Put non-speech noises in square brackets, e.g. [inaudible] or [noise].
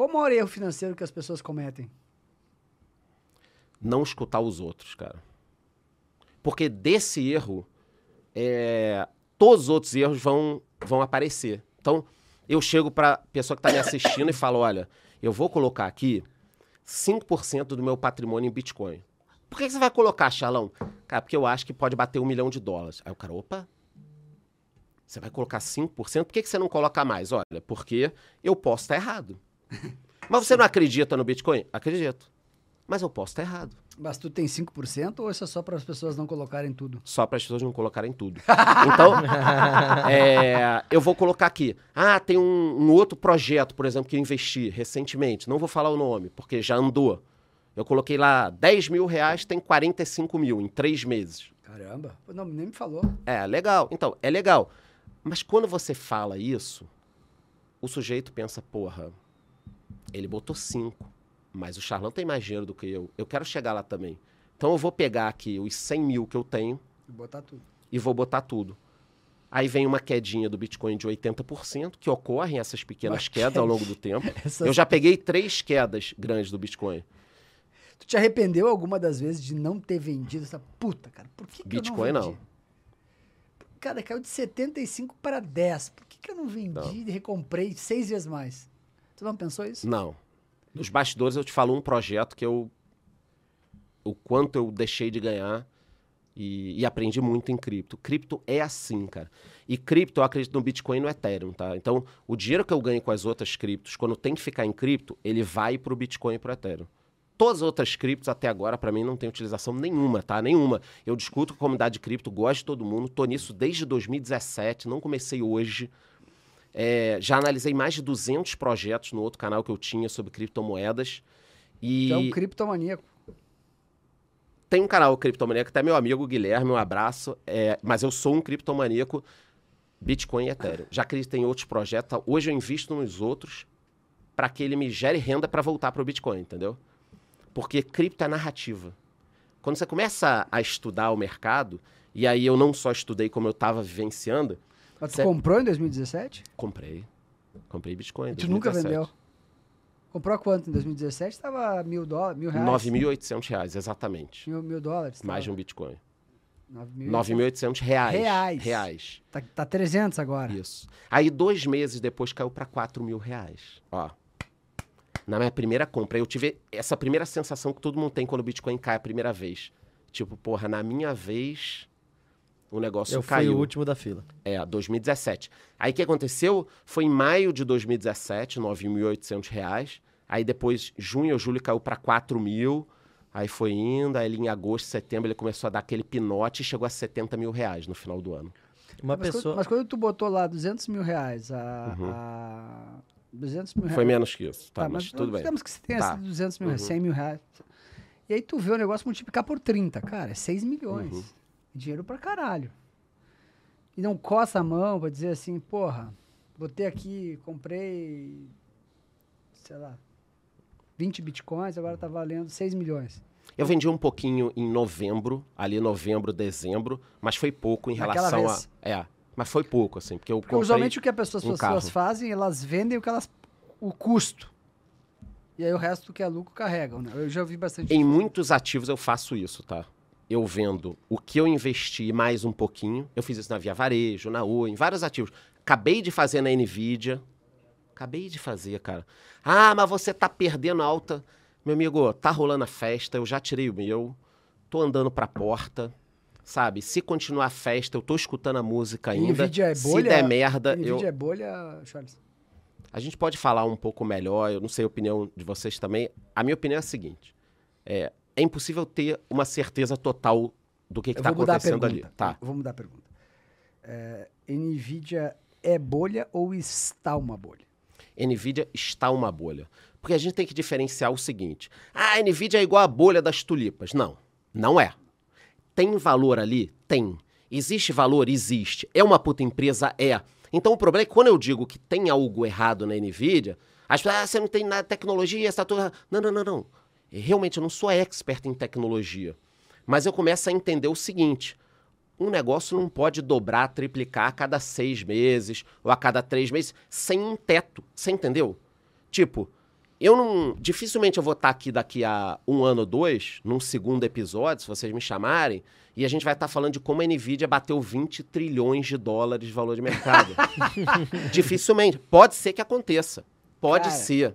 Qual é o maior erro financeiro que as pessoas cometem? Não escutar os outros, cara. Porque desse erro, é, todos os outros erros vão, vão aparecer. Então, eu chego para pessoa que está me assistindo e falo: olha, eu vou colocar aqui 5% do meu patrimônio em Bitcoin. Por que, você vai colocar, Xalão? Cara, porque eu acho que pode bater um milhão de dólares. Aí o cara, opa, você vai colocar 5%? Por que, que você não coloca mais? Olha, porque eu posso estar tá errado. [laughs] Mas você não acredita no Bitcoin? Acredito. Mas eu posso estar errado. Mas tu tem 5% ou isso é só para as pessoas não colocarem tudo? Só para as pessoas não colocarem tudo. [laughs] então, é, eu vou colocar aqui. Ah, tem um, um, outro projeto, por exemplo, que eu investi recentemente. Não vou falar o nome, porque já andou. Eu coloquei lá 10 mil reais, tem 45 mil em três meses. Caramba, não, nem me falou. É, legal. Então, é legal. Mas quando você fala isso, o sujeito pensa, porra, ele botou cinco. Mas o Charlão tem mais dinheiro do que eu. Eu quero chegar lá também. Então eu vou pegar aqui os 100 mil que eu tenho. E botar tudo. E vou botar tudo. Aí vem uma quedinha do Bitcoin de 80%, que ocorrem essas pequenas quedas ao longo do tempo. [laughs] Eu já peguei três quedas grandes do Bitcoin. Tu te arrependeu alguma das vezes de não ter vendido essa puta, cara? Por que, que Bitcoin eu não, vendi? não. Cara, caiu de 75 para 10. Por que, que eu não vendi não. e recomprei seis vezes mais? Tu não pensou isso? Não. Nos bastidores eu te falo um projeto que eu. O quanto eu deixei de ganhar e, e aprendi muito em cripto. Cripto é assim, cara. E cripto, eu acredito no Bitcoin e no Ethereum, tá? Então, o dinheiro que eu ganho com as outras criptos, quando tem que ficar em cripto, ele vai pro Bitcoin e pro Ethereum todas as outras criptos até agora, para mim, não tem utilização nenhuma, tá? Nenhuma. Eu discuto com a comunidade de cripto, gosto de todo mundo, tô nisso desde 2017, não comecei hoje. É, já analisei mais de 200 projetos no outro canal que eu tinha sobre criptomoedas. E... Então, criptomaníaco. Tem um canal criptomaníaco, até meu amigo Guilherme, um abraço. É, mas eu sou um criptomaníaco Bitcoin e Ethereum. Já acredito em outros projetos. Hoje eu invisto nos outros para que ele me gere renda para voltar para o Bitcoin, entendeu? Porque cripto é narrativa. Quando você começa a estudar o mercado, e aí eu não só estudei como eu estava vivenciando, mas comprou em 2017? Comprei. Comprei Bitcoin. Em 2017. nunca vendeu? Comprou quanto em 2017? Estava mil, dólares, mil reais? 9.800 reais, exatamente. Mil, mil dólares? Mais tava. de um Bitcoin. 9.800 reais. Reais. Reais. Tá, tá 300 agora. Isso. Aí, dois meses depois, caiu para 4 mil reais. Ó. Na minha primeira compra, eu tive essa primeira sensação que todo mundo tem quando o Bitcoin cai a primeira vez. Tipo, porra, na minha vez, o negócio eu caiu. Eu fui o último da fila. É, 2017. Aí o que aconteceu? Foi em maio de 2017, R$ 9.800. Aí depois, junho ou julho, caiu para 4 mil. Aí foi indo, aí em agosto, setembro, ele começou a dar aquele pinote e chegou a 70 mil reais no final do ano. Uma mas, pessoa... quando, mas quando tu botou lá 200 mil reais, a, uhum. a 200 mil reais... Foi menos que isso, tá, tá mas, mas tudo bem. Digamos que você tenha tá. 200 mil, uhum. 100 mil reais. E aí tu vê o negócio multiplicar por 30, cara, é 6 milhões. Uhum. Dinheiro pra caralho. E não coça a mão pra dizer assim, porra, botei aqui, comprei, sei lá, 20 bitcoins, agora tá valendo 6 milhões. Eu vendi um pouquinho em novembro, ali novembro, dezembro, mas foi pouco em Naquela relação vez. a. É, mas foi pouco, assim, porque eu porque Usualmente o que as pessoas, um pessoas fazem, elas vendem o que elas. o custo. E aí o resto que é lucro carregam, né? Eu já ouvi bastante. Em muitos ativos eu faço isso, tá? eu vendo o que eu investi mais um pouquinho. Eu fiz isso na Via Varejo, na Oi, em vários ativos. Acabei de fazer na Nvidia. Acabei de fazer, cara. Ah, mas você tá perdendo alta. Meu amigo, tá rolando a festa, eu já tirei o meu. Tô andando pra porta sabe? Se continuar a festa, eu tô escutando a música ainda. Nvidia é bolha, se der merda, Nvidia eu... é bolha, Charles? A gente pode falar um pouco melhor, eu não sei a opinião de vocês também. A minha opinião é a seguinte. É, é impossível ter uma certeza total do que está acontecendo ali. Tá. Vou mudar a pergunta. É, NVIDIA é bolha ou está uma bolha? NVIDIA está uma bolha. Porque a gente tem que diferenciar o seguinte. Ah, a NVIDIA é igual a bolha das tulipas. Não, não é. Tem valor ali? Tem. Existe valor? Existe. É uma puta empresa? É. Então o problema é que quando eu digo que tem algo errado na NVIDIA, as pessoas, ah, você não tem nada de tecnologia, está tudo... Não, não, não, não realmente eu não sou expert em tecnologia, mas eu começo a entender o seguinte: um negócio não pode dobrar, triplicar a cada seis meses ou a cada três meses sem um teto. Você entendeu? Tipo, eu não. Dificilmente eu vou estar tá aqui daqui a um ano ou dois, num segundo episódio, se vocês me chamarem, e a gente vai estar tá falando de como a Nvidia bateu 20 trilhões de dólares de valor de mercado. [laughs] dificilmente. Pode ser que aconteça. Pode Cara. ser.